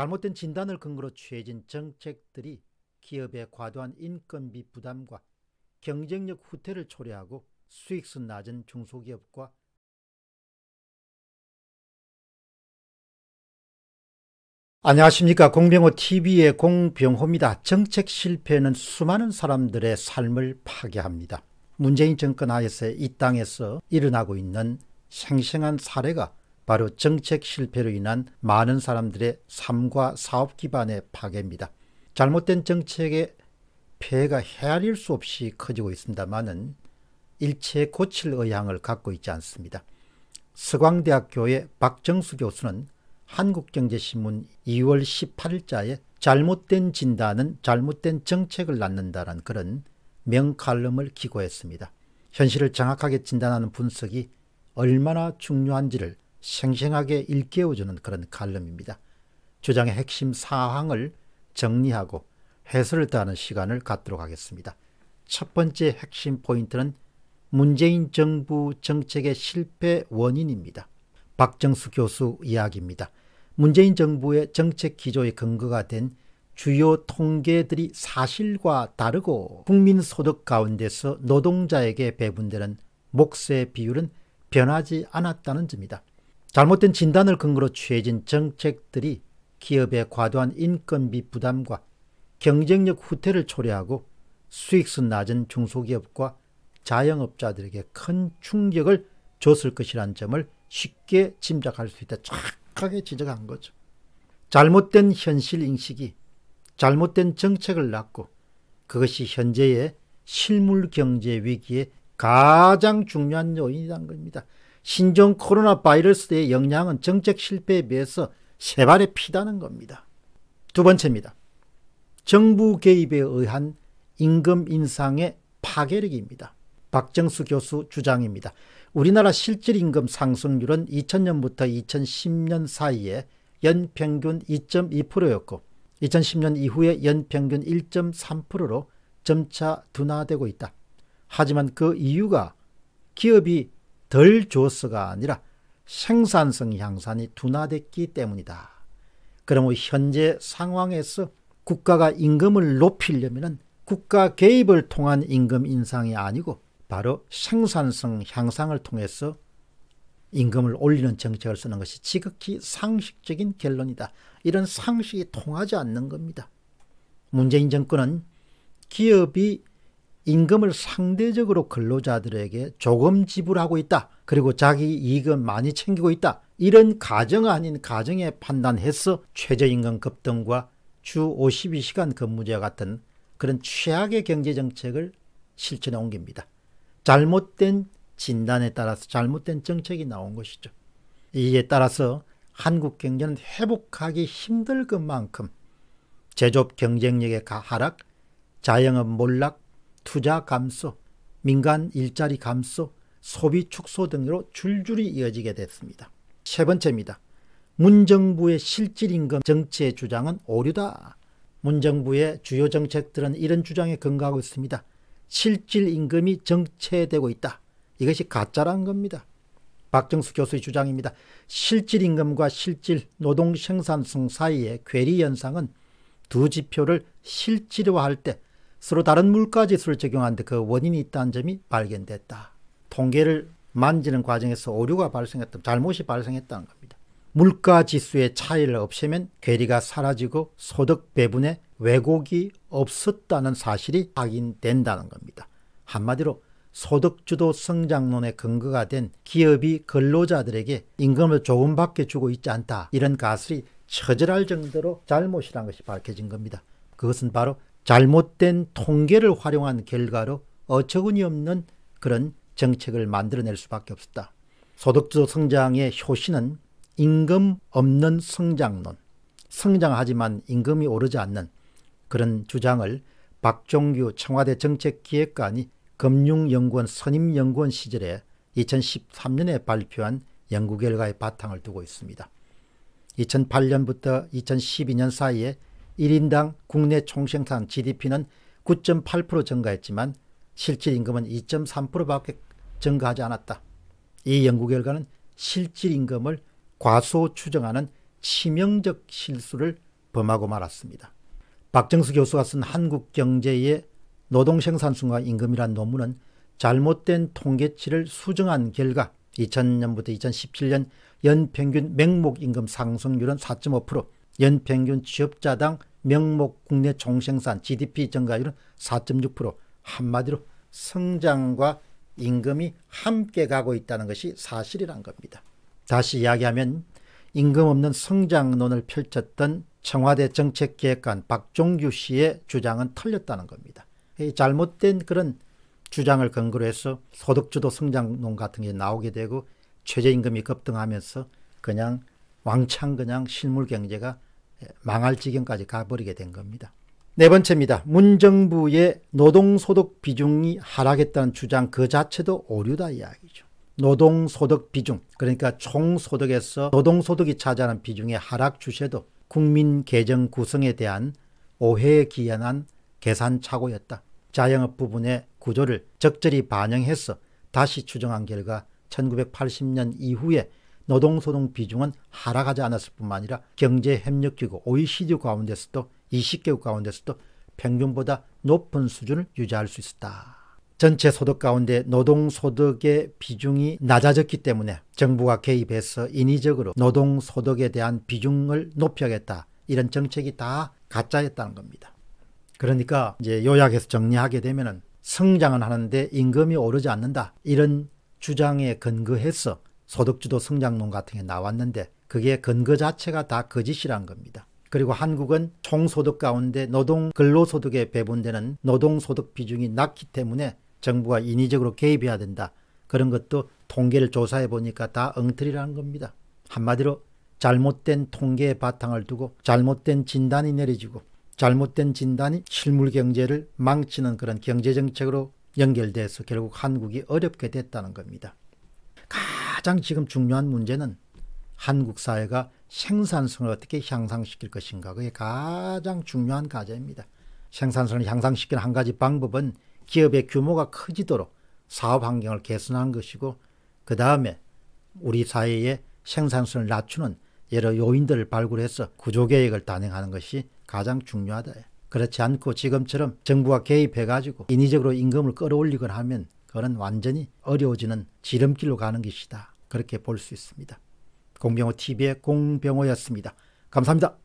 잘못된 진단을 근거로 취해진 정책들이 기업의 과도한 인건비 부담과 경쟁력 후퇴를 초래하고 수익수 낮은 중소기업과 안녕하십니까. 공병호TV의 공병호입니다. 정책 실패는 수많은 사람들의 삶을 파괴합니다. 문재인 정권 하에서 이 땅에서 일어나고 있는 생생한 사례가 바로 정책 실패로 인한 많은 사람들의 삶과 사업 기반의 파괴입니다. 잘못된 정책의 폐해가 헤아릴 수 없이 커지고 있습니다만은 일체 고칠 의향을 갖고 있지 않습니다. 서강대학교의 박정수 교수는 한국경제신문 2월 18일자에 잘못된 진단은 잘못된 정책을 낳는다란 글은 명칼럼을 기고했습니다. 현실을 정확하게 진단하는 분석이 얼마나 중요한지를 생생하게 일깨워주는 그런 칼럼입니다. 주장의 핵심 사항을 정리하고 해설을 따는 시간을 갖도록 하겠습니다. 첫 번째 핵심 포인트는 문재인 정부 정책의 실패 원인입니다. 박정수 교수 이야기입니다. 문재인 정부의 정책 기조의 근거가 된 주요 통계들이 사실과 다르고 국민 소득 가운데서 노동자에게 배분되는 목세 비율은 변하지 않았다는 점이다. 잘못된 진단을 근거로 취해진 정책들이 기업의 과도한 인건비 부담과 경쟁력 후퇴를 초래하고 수익수 낮은 중소기업과 자영업자들에게 큰 충격을 줬을 것이라는 점을 쉽게 짐작할 수 있다. 착하게 지적한 거죠. 잘못된 현실인식이 잘못된 정책을 낳고 그것이 현재의 실물경제 위기에 가장 중요한 요인이란 겁니다. 신종 코로나 바이러스의 영향은 정책 실패에 비해서 세 발에 피다는 겁니다. 두 번째입니다. 정부 개입에 의한 임금 인상의 파괴력입니다. 박정수 교수 주장입니다. 우리나라 실질 임금 상승률은 2000년부터 2010년 사이에 연평균 2.2%였고 2010년 이후에 연평균 1.3%로 점차 둔화되고 있다. 하지만 그 이유가 기업이 덜 조스가 아니라 생산성 향상이 둔화됐기 때문이다. 그러므로 현재 상황에서 국가가 임금을 높이려면 국가 개입을 통한 임금 인상이 아니고 바로 생산성 향상을 통해서 임금을 올리는 정책을 쓰는 것이 지극히 상식적인 결론이다. 이런 상식이 통하지 않는 겁니다. 문재인 정권은 기업이 임금을 상대적으로 근로자들에게 조금 지불하고 있다. 그리고 자기 이익은 많이 챙기고 있다. 이런 가정 아닌 가정에 판단해서 최저임금 급등과 주 52시간 근무제와 같은 그런 최악의 경제정책을 실천에 옮깁니다. 잘못된 진단에 따라서 잘못된 정책이 나온 것이죠. 이에 따라서 한국 경제는 회복하기 힘들 것만큼 제조업 경쟁력의 하락, 자영업 몰락, 투자 감소, 민간 일자리 감소, 소비 축소 등으로 줄줄이 이어지게 됐습니다. 세 번째입니다. 문정부의 실질임금 정치의 주장은 오류다. 문정부의 주요 정책들은 이런 주장에 근거하고 있습니다. 실질임금이 정체되고 있다. 이것이 가짜라는 겁니다. 박정수 교수의 주장입니다. 실질임금과 실질 노동생산성 사이의 괴리 현상은 두 지표를 실질화할 때 서로 다른 물가지수를 적용하는데 그 원인이 있다는 점이 발견됐다. 통계를 만지는 과정에서 오류가 발생했던 잘못이 발생했다는 겁니다. 물가지수의 차이를 없애면 괴리가 사라지고 소득 배분에 왜곡이 없었다는 사실이 확인된다는 겁니다. 한마디로 소득주도 성장론의 근거가 된 기업이 근로자들에게 임금을 조금밖에 주고 있지 않다 이런 가설이 처절할 정도로 잘못이란 것이 밝혀진 겁니다. 그것은 바로 잘못된 통계를 활용한 결과로 어처구니 없는 그런 정책을 만들어낼 수밖에 없었다. 소득주도 성장의 효시는 임금 없는 성장론, 성장하지만 임금이 오르지 않는 그런 주장을 박종규 청와대 정책기획관이 금융연구원 선임연구원 시절에 2013년에 발표한 연구 결과의 바탕을 두고 있습니다. 2008년부터 2012년 사이에 1인당 국내 총생산 GDP는 9.8% 증가했지만 실질 임금은 2.3%밖에 증가하지 않았다. 이 연구 결과는 실질 임금을 과소 추정하는 치명적 실수를 범하고 말았습니다. 박정수 교수가 쓴 한국경제의 노동생산수가 임금이란 논문은 잘못된 통계치를 수정한 결과 2000년부터 2017년 연평균 맹목임금 상승률은 4.5%, 연평균 취업자당 명목 국내 총생산 GDP 증가 율은4.6% 한마디로 성장과 임금이 함께 가고 있다는 것이 사실이란 겁니다. 다시 이야기하면 임금 없는 성장론을 펼쳤던 청와대 정책기획관 박종규 씨의 주장은 틀렸다는 겁니다. 잘못된 그런 주장을 근거로 해서 소득주도 성장론 같은 게 나오게 되고 최저임금이 급등하면서 그냥 왕창 그냥 실물경제가 망할 지경까지 가버리게 된 겁니다. 네 번째입니다. 문정부의 노동소득 비중이 하락했다는 주장 그 자체도 오류다 이야기죠. 노동소득 비중, 그러니까 총소득에서 노동소득이 차지하는 비중의 하락 추세도 국민 개정 구성에 대한 오해에 기한한 계산착오였다. 자영업 부분의 구조를 적절히 반영해서 다시 추정한 결과 1980년 이후에 노동소득 비중은 하락하지 않았을 뿐만 아니라 경제협력기구 OECD 가운데서도 20개국 가운데서도 평균보다 높은 수준을 유지할 수 있었다. 전체 소득 가운데 노동소득의 비중이 낮아졌기 때문에 정부가 개입해서 인위적으로 노동소득에 대한 비중을 높여야겠다. 이런 정책이 다 가짜였다는 겁니다. 그러니까 이제 요약해서 정리하게 되면 성장은 하는데 임금이 오르지 않는다. 이런 주장에 근거해서 소득주도 성장론 같은 게 나왔는데 그게 근거 자체가 다 거짓이란 겁니다. 그리고 한국은 총소득 가운데 노동 근로소득에 배분되는 노동소득 비중이 낮기 때문에 정부가 인위적으로 개입해야 된다. 그런 것도 통계를 조사해 보니까 다 엉터리라는 겁니다. 한마디로 잘못된 통계의 바탕을 두고 잘못된 진단이 내려지고 잘못된 진단이 실물 경제를 망치는 그런 경제정책으로 연결돼서 결국 한국이 어렵게 됐다는 겁니다. 가장 지금 중요한 문제는 한국 사회가 생산성을 어떻게 향상시킬 것인가 그게 가장 중요한 과제입니다. 생산성을 향상시키는 한 가지 방법은 기업의 규모가 커지도록 사업 환경을 개선한 것이고 그 다음에 우리 사회의 생산성을 낮추는 여러 요인들을 발굴해서 구조계획을 단행하는 것이 가장 중요하다. 그렇지 않고 지금처럼 정부가 개입해가지고 인위적으로 임금을 끌어올리거나 하면 그거는 완전히 어려워지는 지름길로 가는 것이다. 그렇게 볼 수 있습니다. 공병호 TV의 공병호였습니다. 감사합니다.